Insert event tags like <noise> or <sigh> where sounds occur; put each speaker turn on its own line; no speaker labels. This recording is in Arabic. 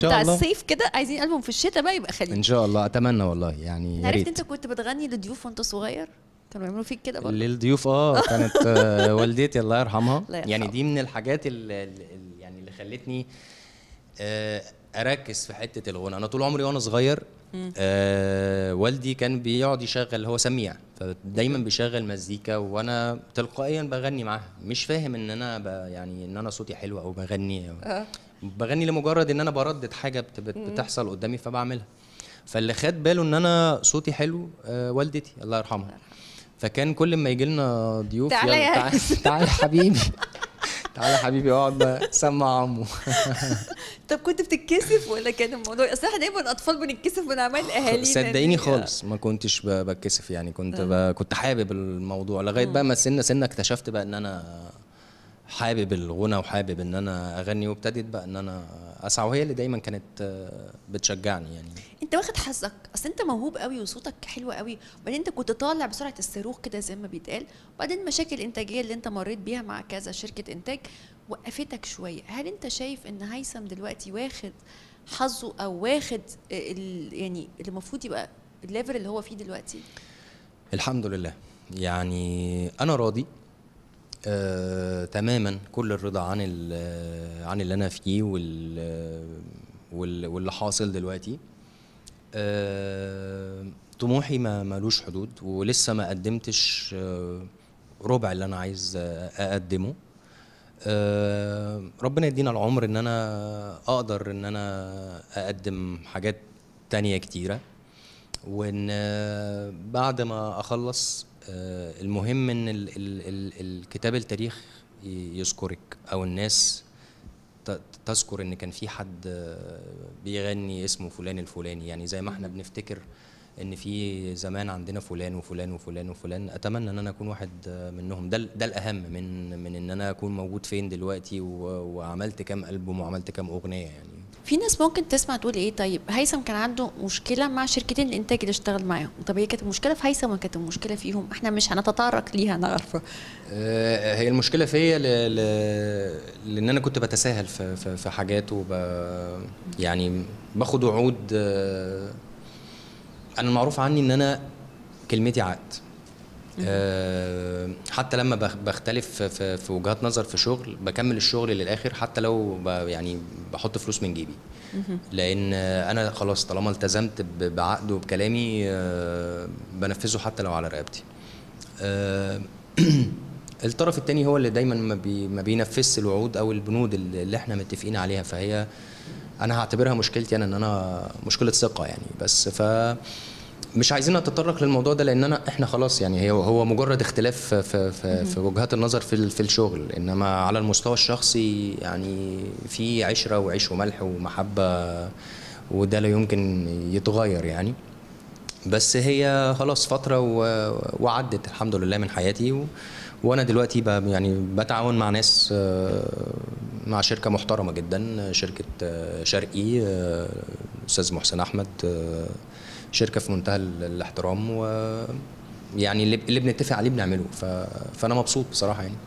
بتاع الصيف
كده عايزين البوم في الشتاء بقى يبقى خليج ان
شاء الله اتمنى والله يعني يا عرفت ريت. انت
كنت بتغني للضيوف وانت صغير كانوا بيعملوا فيك كده برضه
للضيوف اه كانت آه، <laughs> والدتي الله يرحمها الله يرحمها. يعني دي من الحاجات اللي يعني اللي خلتني آه، اركز في حته الغنى انا طول عمري وانا صغير آه والدي كان بيقعد يشغل هو سميع فدايما بيشغل مزيكا وانا تلقائيا بغني معاها مش فاهم ان انا يعني ان انا صوتي حلو او بغني أو آه. بغني لمجرد ان انا بردد حاجه بتحصل قدامي فبعملها فاللي خد باله ان انا صوتي حلو آه، والدتي الله يرحمها فكان كل ما يجي لنا ضيوف تعالى يا <laughs> تعالى حبيبي تعالى حبيبي اقعد سمع عمو <laughs>
طب كنت بتتكسف ولا كان الموضوع اصل احنا دايما الاطفال بنتكسف من اعمال اهالينا صدقيني خالص
ما كنتش بتكسف يعني كنت كنت حابب الموضوع لغايه بقى ما سنه سنه اكتشفت بقى ان انا حابب الغنى وحابب ان انا اغني وابتدت بقى ان انا اسعى وهي اللي دايما كانت آه، بتشجعني يعني
انت واخد حظك اصل انت موهوب قوي وصوتك حلو قوي وبعدين انت كنت طالع بسرعه الصاروخ كده زي ما بيتقال وبعدين مشاكل الانتاجيه اللي انت مريت بيها مع كذا شركه انتاج وقفتك شويه هل انت شايف ان هيثم دلوقتي واخد حظه او واخد آه، يعني اللي المفروض يبقى الليفل اللي هو فيه دلوقتي
الحمد لله يعني انا راضي آه، تماما كل الرضا عن آه، عن اللي انا فيه آه، وال واللي حاصل دلوقتي آه، طموحي ما ملوش حدود ولسه ما قدمتش آه، ربع اللي انا عايز آه، اقدمه ربنا يدينا العمر ان انا اقدر ان انا اقدم حاجات تانية كتيرة وان بعد ما اخلص آه، المهم ان الكتاب التاريخ يذكرك او الناس تذكر ان كان في حد بيغني اسمه فلان الفلاني يعني زي ما احنا بنفتكر ان في زمان عندنا فلان وفلان وفلان وفلان اتمنى ان انا اكون واحد منهم ده ده الاهم من من ان انا اكون موجود فين دلوقتي وعملت كام البوم وعملت كام اغنيه يعني
في ناس ممكن تسمع تقول ايه طيب هيثم كان عنده مشكله مع شركتين الانتاج اللي اشتغل معاهم طب هي كانت المشكله في هيثم ولا كانت المشكله فيهم احنا مش هنتطرق ليها انا عارفه
آه هي المشكله فيا ل... ل... لان انا كنت بتساهل في, في, في حاجات وب يعني باخد وعود آه انا المعروف عني ان انا كلمتي عقد آه، حتى لما بختلف في وجهات نظر في شغل بكمل الشغل للاخر حتى لو يعني بحط فلوس من جيبي لان انا خلاص طالما التزمت بعقد وبكلامي آه، بنفذه حتى لو على رقبتي آه، <clears throat> الطرف الثاني هو اللي دايما ما, ما بينفذش الوعود او البنود اللي احنا متفقين عليها فهي انا هعتبرها مشكلتي انا ان انا مشكله ثقه يعني بس ف مش عايزين نتطرق للموضوع ده لان انا احنا خلاص يعني هو هو مجرد اختلاف في في, في وجهات النظر في في الشغل انما على المستوى الشخصي يعني في عشره وعيش وملح ومحبه وده لا يمكن يتغير يعني بس هي خلاص فتره وعدت الحمد لله من حياتي و وانا دلوقتي يعني بتعاون مع ناس آه، مع شركه محترمه جدا شركه آه، شرقي آه، استاذ محسن احمد شركه في منتهى الاحترام ويعني اللي بنتفق عليه بنعمله فانا مبسوط بصراحه يعني